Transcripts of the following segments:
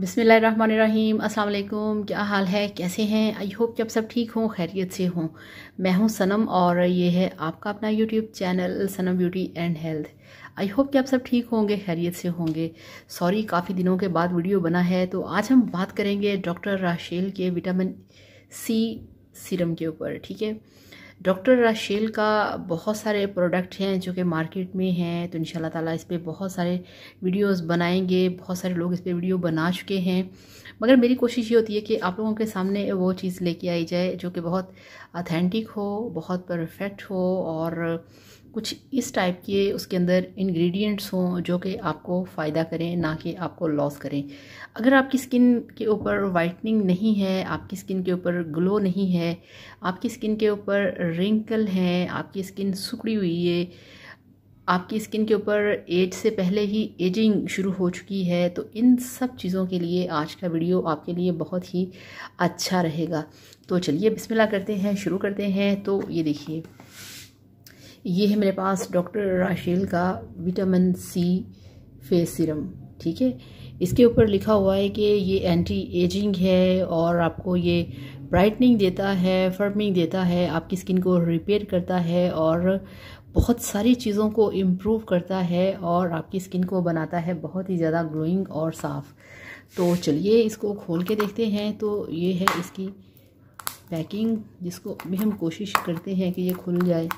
बिसमीम अल्लाम क्या हाल है कैसे हैं आई होप कि आप सब ठीक हों खैरियत से हों मैं हूं सनम और ये है आपका अपना YouTube channel Sanam beauty and health I hope कि आप सब ठीक होंगे खैरियत से होंगे सॉरी काफ़ी दिनों के बाद वीडियो बना है तो आज हम बात करेंगे डॉक्टर राशेल के विटामिन सी सीरम के ऊपर ठीक है डॉक्टर राशेल का बहुत सारे प्रोडक्ट हैं जो कि मार्केट में हैं तो इन ताला इस पर बहुत सारे वीडियोस बनाएंगे बहुत सारे लोग इस पर वीडियो बना चुके हैं मगर मेरी कोशिश ये होती है कि आप लोगों के सामने वो चीज़ लेके आई जाए जो कि बहुत अथेंटिक हो बहुत परफेक्ट हो और कुछ इस टाइप के उसके अंदर इंग्रेडिएंट्स हों जो कि आपको फ़ायदा करें ना कि आपको लॉस करें अगर आपकी स्किन के ऊपर वाइटनिंग नहीं है आपकी स्किन के ऊपर ग्लो नहीं है आपकी स्किन के ऊपर रिंकल हैं आपकी स्किन सुखड़ी हुई है आपकी स्किन के ऊपर एज से पहले ही एजिंग शुरू हो चुकी है तो इन सब चीज़ों के लिए आज का वीडियो आपके लिए बहुत ही अच्छा रहेगा तो चलिए बिस्मिल्लाह करते हैं शुरू करते हैं तो ये देखिए ये है मेरे पास डॉक्टर राशेल का विटामिन सी फेस सीरम ठीक है इसके ऊपर लिखा हुआ है कि ये एंटी एजिंग है और आपको ये ब्राइटनिंग देता है फर्मिंग देता है आपकी स्किन को रिपेयर करता है और बहुत सारी चीज़ों को इम्प्रूव करता है और आपकी स्किन को बनाता है बहुत ही ज़्यादा ग्लोइंग और साफ़ तो चलिए इसको खोल के देखते हैं तो ये है इसकी पैकिंग जिसको भी हम कोशिश करते हैं कि ये खुल जाए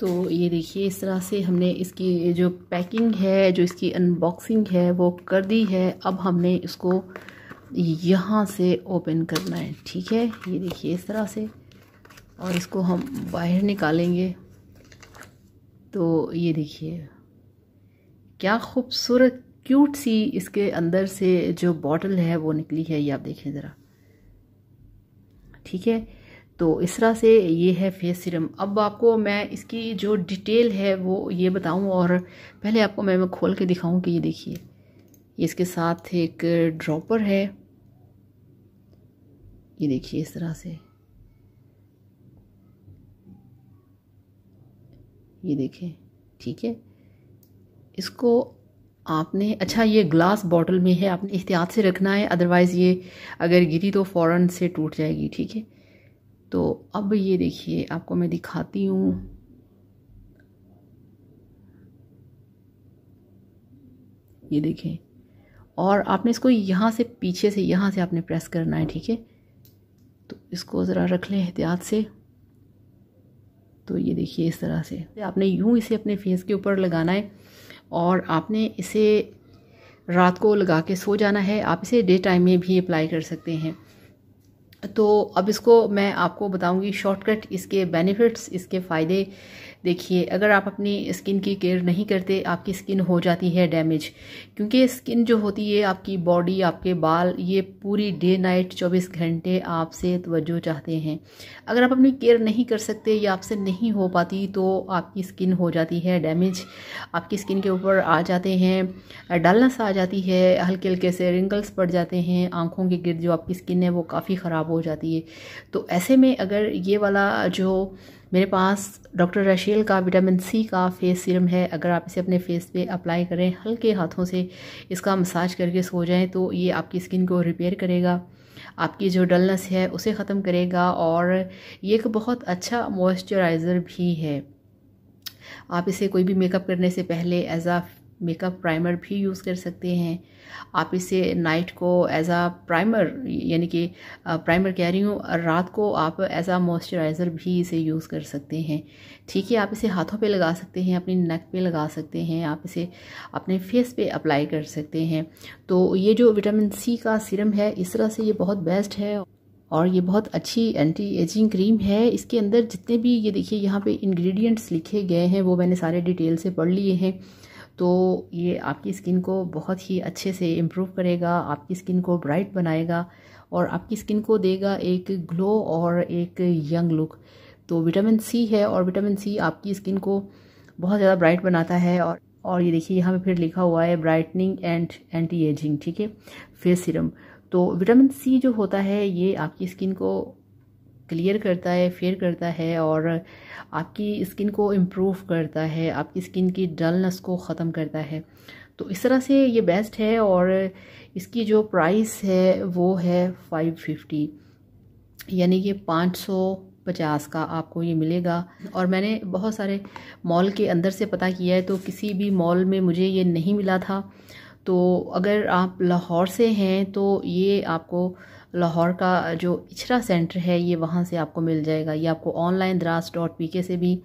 तो ये देखिए इस तरह से हमने इसकी जो पैकिंग है जो इसकी अनबॉक्सिंग है वो कर दी है अब हमने इसको यहाँ से ओपन करना है ठीक है ये देखिए इस तरह से और इसको हम बाहर निकालेंगे तो ये देखिए क्या खूबसूरत क्यूट सी इसके अंदर से जो बॉटल है वो निकली है ये आप देखें ज़रा ठीक है तो इस तरह से ये है फेस सीरम अब आपको मैं इसकी जो डिटेल है वो ये बताऊं और पहले आपको मैं, मैं खोल के दिखाऊं कि ये देखिए ये इसके साथ एक ड्रॉपर है ये देखिए इस तरह से ये देखें ठीक है इसको आपने अच्छा ये ग्लास बॉटल में है आपने एहतियात से रखना है अदरवाइज़ ये अगर गिरी तो फ़ौर से टूट जाएगी ठीक है तो अब ये देखिए आपको मैं दिखाती हूँ ये देखें और आपने इसको यहाँ से पीछे से यहाँ से आपने प्रेस करना है ठीक है तो इसको ज़रा रख लें एहतियात से तो ये देखिए इस तरह से आपने यूँ इसे अपने फेस के ऊपर लगाना है और आपने इसे रात को लगा के सो जाना है आप इसे डे टाइम में भी अप्लाई कर सकते हैं तो अब इसको मैं आपको बताऊंगी शॉर्टकट इसके बेनिफिट्स इसके फ़ायदे देखिए अगर आप अपनी स्किन की केयर नहीं करते आपकी स्किन हो जाती है डैमेज क्योंकि स्किन जो होती है आपकी बॉडी आपके बाल ये पूरी डे नाइट 24 घंटे आपसे तवज्जो चाहते हैं अगर आप अपनी केयर नहीं कर सकते या आपसे नहीं हो पाती तो आपकी स्किन हो जाती है डैमेज आपकी स्किन के ऊपर आ जाते हैं डलनेस आ जाती है हल्के हल्के से रिंकल्स पड़ जाते हैं आँखों के गिर जो आपकी स्किन है वो काफ़ी ख़राब हो जाती है तो ऐसे में अगर ये वाला जो मेरे पास डॉक्टर रशील का विटामिन सी का फेस सीरम है अगर आप इसे अपने फेस पे अप्लाई करें हल्के हाथों से इसका मसाज करके सो जाएं तो ये आपकी स्किन को रिपेयर करेगा आपकी जो डलनेस है उसे ख़त्म करेगा और ये एक बहुत अच्छा मॉइस्चराइज़र भी है आप इसे कोई भी मेकअप करने से पहले एज आ मेकअप प्राइमर भी यूज़ कर सकते हैं आप इसे नाइट को एज आ प्राइमर यानी कि प्राइमर कह रही हूँ रात को आप एज आ मॉइस्चराइज़र भी इसे यूज़ कर सकते हैं ठीक है आप इसे हाथों पे लगा सकते हैं अपनी नेक पे लगा सकते हैं आप इसे अपने फेस पे अप्लाई कर सकते हैं तो ये जो विटामिन सी का सीरम है इस तरह से ये बहुत बेस्ट है और ये बहुत अच्छी एंटी एजिंग क्रीम है इसके अंदर जितने भी ये देखिए यहाँ पे इंग्रेडिएंट्स लिखे गए हैं वो मैंने सारे डिटेल से पढ़ लिए हैं तो ये आपकी स्किन को बहुत ही अच्छे से इम्प्रूव करेगा आपकी स्किन को ब्राइट बनाएगा और आपकी स्किन को देगा एक ग्लो और एक यंग लुक तो विटामिन सी है और विटामिन सी आपकी स्किन को बहुत ज़्यादा ब्राइट बनाता है और और ये देखिए यहाँ पे फिर लिखा हुआ है ब्राइटनिंग एंड एंटी एजिंग ठीक है फेस सीरम तो विटामिन सी जो होता है ये आपकी स्किन को क्लियर करता है फेयर करता है और आपकी स्किन को इम्प्रूव करता है आपकी स्किन की डलनेस को ख़त्म करता है तो इस तरह से ये बेस्ट है और इसकी जो प्राइस है वो है फ़ाइव फिफ्टी यानी कि पाँच सौ पचास का आपको ये मिलेगा और मैंने बहुत सारे मॉल के अंदर से पता किया है तो किसी भी मॉल में मुझे ये नहीं मिला था तो अगर आप लाहौर से हैं तो ये आपको लाहौर का जो इचरा सेंटर है ये वहाँ से आपको मिल जाएगा ये आपको ऑनलाइन द्रास डॉट पी के से भी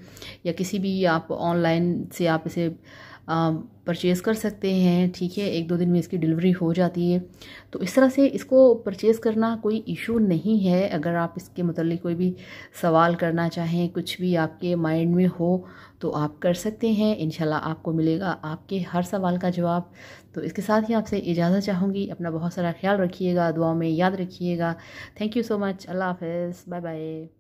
या किसी भी आप ऑनलाइन से आप इसे परचेज़ कर सकते हैं ठीक है एक दो दिन में इसकी डिलीवरी हो जाती है तो इस तरह से इसको परचेज़ करना कोई इशू नहीं है अगर आप इसके मतलब कोई भी सवाल करना चाहें कुछ भी आपके माइंड में हो तो आप कर सकते हैं इन आपको मिलेगा आपके हर सवाल का जवाब तो इसके साथ ही आपसे इजाज़त चाहूँगी अपना बहुत सारा ख्याल रखिएगा दुआ में याद रखिएगा थैंक यू सो मच अल्लाह हाफ बाय बाय